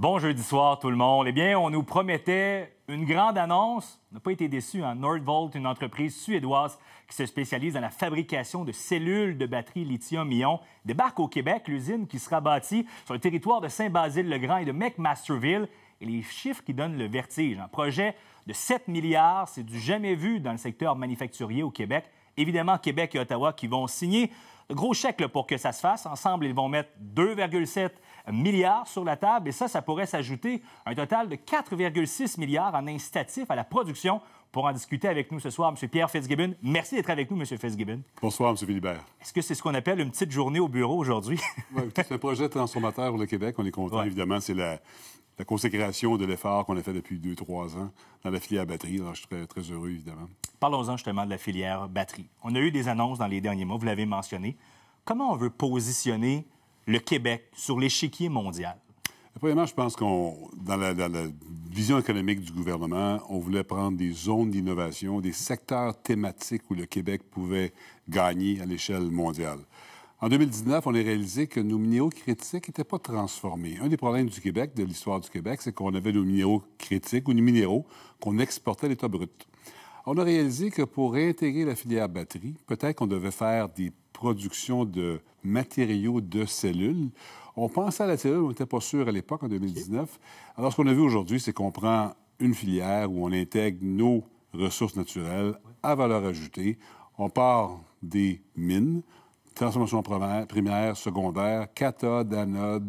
Bon jeudi soir tout le monde. Eh bien, on nous promettait une grande annonce. On n'a pas été déçus. Hein? Nordvolt, une entreprise suédoise qui se spécialise dans la fabrication de cellules de batteries lithium-ion, débarque au Québec l'usine qui sera bâtie sur le territoire de Saint-Basile-le-Grand et de McMasterville. Et les chiffres qui donnent le vertige. Un hein. projet de 7 milliards, c'est du jamais vu dans le secteur manufacturier au Québec. Évidemment, Québec et Ottawa qui vont signer gros chèques pour que ça se fasse. Ensemble, ils vont mettre 2,7 milliards sur la table et ça, ça pourrait s'ajouter un total de 4,6 milliards en incitatifs à la production pour en discuter avec nous ce soir. M. Pierre Fitzgibbon, merci d'être avec nous, M. Fitzgibbon. Bonsoir, M. Philibert. Est-ce que c'est ce qu'on appelle une petite journée au bureau aujourd'hui? oui, c'est un projet transformateur pour le Québec. On est content, évidemment. C'est la, consécration de l'effort qu'on a fait depuis deux, trois ans dans la filière batterie. je suis très, très heureux, évidemment. Parlons-en justement de la filière batterie. On a eu des annonces dans les derniers mois, vous l'avez mentionné. Comment on veut positionner le Québec sur l'échiquier mondial? Premièrement, je pense qu'on, dans la, dans la, vision économique du gouvernement, on voulait prendre des zones d'innovation, des secteurs thématiques où le Québec pouvait gagner à l'échelle mondiale. En 2019, on a réalisé que nos minéraux critiques n'étaient pas transformés. Un des problèmes du Québec, de l'histoire du Québec, c'est qu'on avait nos minéraux critiques ou nos minéraux qu'on exportait à l'état brut. On a réalisé que pour réintégrer la filière batterie, peut-être qu'on devait faire des production de matériaux de cellules. On pensait à la cellule, on n'était pas sûr à l'époque, en 2019. Alors, ce qu'on a vu aujourd'hui, c'est qu'on prend une filière où on intègre nos ressources naturelles à valeur ajoutée. On part des mines, transformation primaire, secondaire, cathode, anode,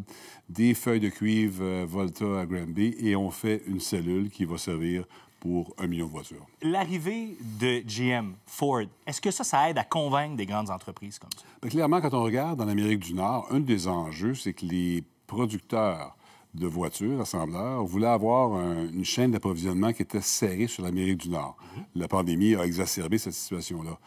des feuilles de cuivre euh, Volta à Granby, et on fait une cellule qui va servir pour un million de voitures. L'arrivée de GM, Ford, est-ce que ça, ça aide à convaincre des grandes entreprises comme ça? Ben, clairement, quand on regarde en Amérique du Nord, un des enjeux, c'est que les producteurs de voitures, assembleurs, voulaient avoir une chaîne d'approvisionnement qui était serrée sur l'Amérique du Nord. Mm-hmm. La pandémie a exacerbé cette situation-là.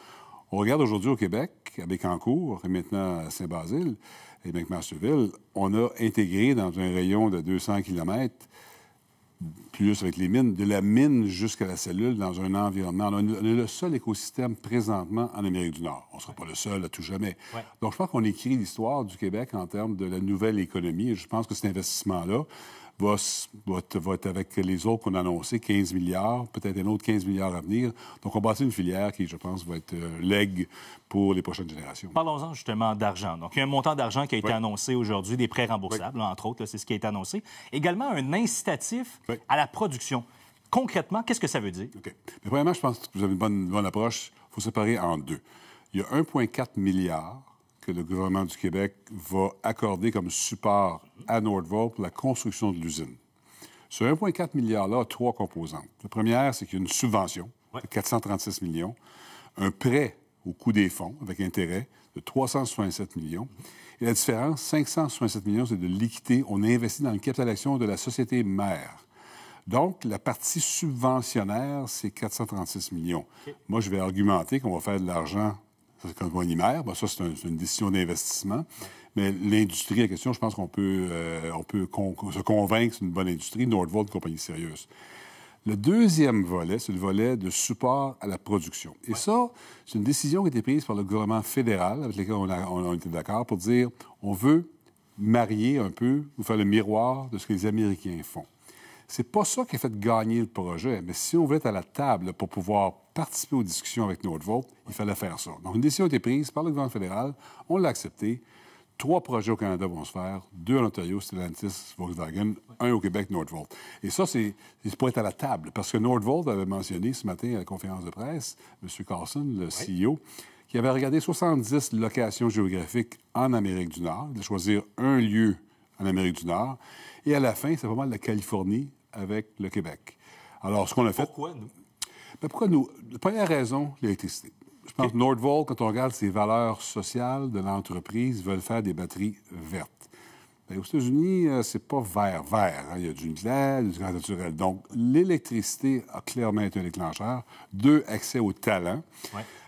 On regarde aujourd'hui au Québec, à Bécancourt, et maintenant à Saint-Basile et McMasterville, on a intégré dans un rayon de 200 km plus avec les mines, de la mine jusqu'à la cellule dans un environnement. On est le seul écosystème présentement en Amérique du Nord. On ne sera pas le seul à tout jamais. Donc, je pense qu'on écrit l'histoire du Québec en termes de la nouvelle économie. Et je pense que cet investissement-là, va, être avec les autres qu'on a annoncé, 15 milliards, peut-être un autre 15 milliards à venir. Donc, on bâtit une filière qui, je pense, va être euh, leg pour les prochaines générations. Parlons-en justement d'argent. Donc, il y a un montant d'argent qui a été annoncé aujourd'hui, des prêts remboursables, entre autres, c'est ce qui a été annoncé. Également, un incitatif à la production. Concrètement, qu'est-ce que ça veut dire? OK. Mais premièrement, je pense que vous avez une bonne, bonne approche. Il faut séparer en deux. Il y a 1,4 milliard que le gouvernement du Québec va accorder comme support à Nordvolt pour la construction de l'usine. Ce 1,4 milliard-là a trois composantes. La première, c'est qu'il y a une subvention de 436 millions, un prêt au coût des fonds avec intérêt de 367 millions. Et la différence, 567 millions, c'est de l'équité. On investit dans le capital action de la société mère. Donc, la partie subventionnaire, c'est 436 millions. Moi, je vais argumenter qu'on va faire de l'argent comme ça, ben, c'est une décision d'investissement. Mais l'industrie en question, je pense qu'on peut, euh, on peut se convaincre que c'est une bonne industrie. Nordvolt, compagnie sérieuse. Le deuxième volet, c'est le volet de support à la production. Et ça, c'est une décision qui a été prise par le gouvernement fédéral, avec lequel on, était on a été d'accord, pour dire on veut marier un peu ou faire le miroir de ce que les Américains font. C'est pas ça qui a fait gagner le projet, mais si on voulait être à la table pour pouvoir participer aux discussions avec Nordvolt, il fallait faire ça. Donc, une décision a été prise par le gouvernement fédéral, on l'a acceptée. Trois projets au Canada vont se faire, deux en Ontario, Stellantis, Volkswagen, un au Québec, Nordvolt. Et ça, c'est pour être à la table, parce que Nordvolt avait mentionné ce matin à la conférence de presse, M. Carson, le CEO, qui avait regardé 70 locations géographiques en Amérique du Nord, de choisir un lieu en Amérique du Nord. Et à la fin, c'est pas mal la Californie avec le Québec. Alors, ce qu'on a fait. Pourquoi nous? Ben, pourquoi nous? La première raison, l'électricité. Je pense que Nordvolt, quand on regarde ses valeurs sociales de l'entreprise, veulent faire des batteries vertes. Ben, aux États-Unis, euh, c'est pas vert, vert. Hein. Il y a du nucléaire, du gaz naturel. Donc, l'électricité a clairement été un déclencheur. Deux, accès au talent.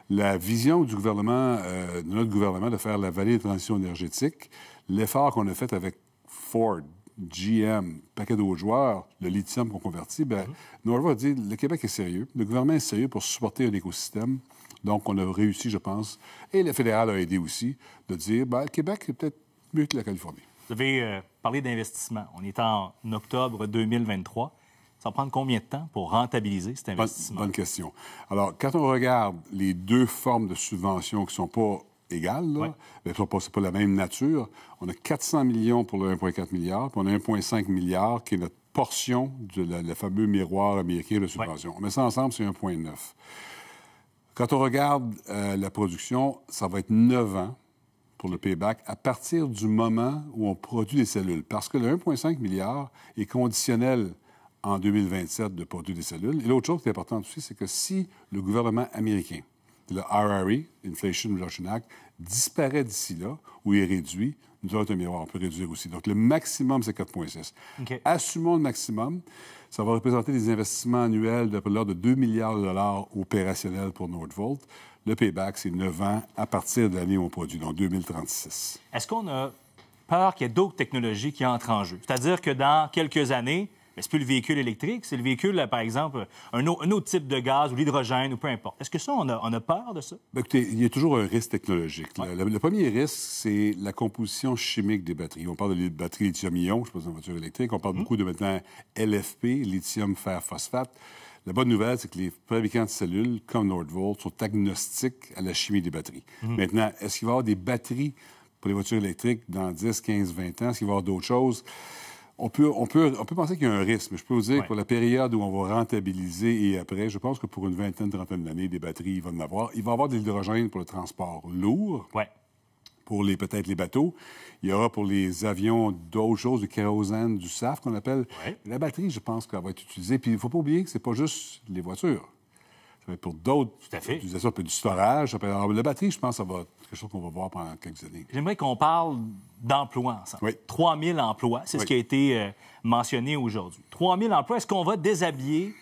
La vision du gouvernement, euh, de notre gouvernement, de faire la vallée de transition énergétique, l'effort qu'on a fait avec Ford, GM, paquet d'autres joueurs, le lithium qu'on convertit, bien, mm -hmm. Norva dit le Québec est sérieux, le gouvernement est sérieux pour supporter un écosystème. Donc, on a réussi, je pense, et le fédéral a aidé aussi, de dire bien, le Québec est peut-être mieux que la Californie. Vous avez euh, parlé d'investissement. On est en octobre 2023. Ça va prendre combien de temps pour rentabiliser cet investissement? Bonne, bonne question. Alors, quand on regarde les deux formes de subventions qui ne sont pas Égal, mais ce n'est pas la même nature. On a 400 millions pour le 1,4 milliard, puis on a 1,5 milliard qui est notre portion du fameux miroir américain de subvention. On met ça ensemble, c'est 1,9. Quand on regarde euh, la production, ça va être 9 ans pour le payback à partir du moment où on produit des cellules. Parce que le 1,5 milliard est conditionnel en 2027 de produire des cellules. Et l'autre chose qui est importante aussi, c'est que si le gouvernement américain le RRE, Inflation Reduction Act, disparaît d'ici là, ou est réduit, nous autres, un miroir, on peut réduire aussi. Donc, le maximum, c'est 4,6. Assumons le maximum. Ça va représenter des investissements annuels de l'ordre de 2 milliards de dollars opérationnels pour Nordvolt. Le payback, c'est 9 ans à partir de l'année où on produit, donc 2036. Est-ce qu'on a peur qu'il y ait d'autres technologies qui entrent en jeu? C'est-à-dire que dans quelques années, mais c'est plus le véhicule électrique, c'est le véhicule, par exemple, un, autre, type de gaz ou l'hydrogène ou peu importe. Est-ce que ça, on a, peur de ça? Ben, écoutez, il y a toujours un risque technologique. Le, premier risque, c'est la composition chimique des batteries. On parle de batteries lithium-ion, je pense, en voiture électrique. On parle mhm. beaucoup de maintenant LFP, lithium-fer-phosphate. La bonne nouvelle, c'est que les fabricants de cellules, comme Nordvolt, sont agnostiques à la chimie des batteries. Mhm. Maintenant, est-ce qu'il va y avoir des batteries pour les voitures électriques dans 10, 15, 20 ans? Est-ce qu'il va y avoir d'autres choses? on peut, on peut, on peut penser qu'il y a un risque, mais je peux vous dire que pour la période où on va rentabiliser et après, je pense que pour une vingtaine, trentaine d'années, des batteries, il va en avoir. Il va y avoir de l'hydrogène pour le transport lourd. Pour les, peut-être les bateaux. Il y aura pour les avions d'autres choses, du kérosène, du SAF qu'on appelle. La batterie, je pense qu'elle va être utilisée. Puis il ne faut pas oublier que ce n'est pas juste les voitures pour d'autres utilisations, ça peut du storage, la batterie, je pense ça va être quelque chose qu'on va voir pendant quelques années. J'aimerais qu'on parle d'emplois ensemble. Oui. 3 000 emplois, c'est ce qui a été euh, mentionné aujourd'hui. 3 000 emplois, est-ce qu'on va déshabiller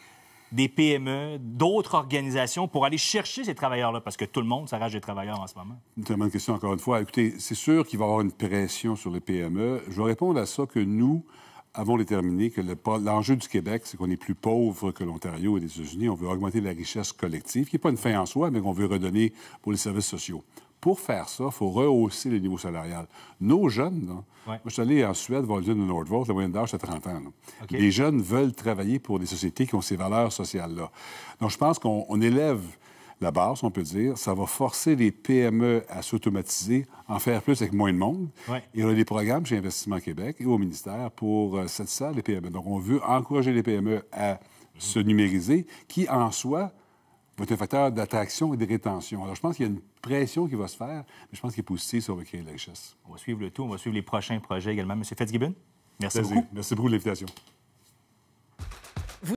des PME, d'autres organisations pour aller chercher ces travailleurs-là? Parce que tout le monde s'arrache des travailleurs en ce moment. Une bonne question, encore une fois. Écoutez, c'est sûr qu'il va y avoir une pression sur les PME. Je vais répondre à ça que nous, avons déterminé que l'enjeu du Québec, c'est qu'on est plus pauvre que l'Ontario et les États-Unis. On veut augmenter la richesse collective, qui n'est pas une fin en soi, mais qu'on veut redonner pour les services sociaux. Pour faire ça, il faut rehausser le niveau salarial. Nos jeunes, moi, je suis allé en Suède, dans le Nordvolt, la moyenne d'âge, c'est 30 ans. Les jeunes veulent travailler pour des sociétés qui ont ces valeurs sociales-là. Donc, je pense qu'on élève la base, on peut dire, ça va forcer les PME à s'automatiser, en faire plus avec moins de monde. Il Et on a des programmes chez Investissement Québec et au ministère pour cette euh, salle les PME. Donc, on veut encourager les PME à se numériser, qui en soi va être un facteur d'attraction et de rétention. Alors, je pense qu'il y a une pression qui va se faire, mais je pense qu'il est positif sur le créer de la richesse. On va suivre le tout, on va suivre les prochains projets également. Monsieur Fitzgibbon, merci, beaucoup. Merci pour de l'invitation.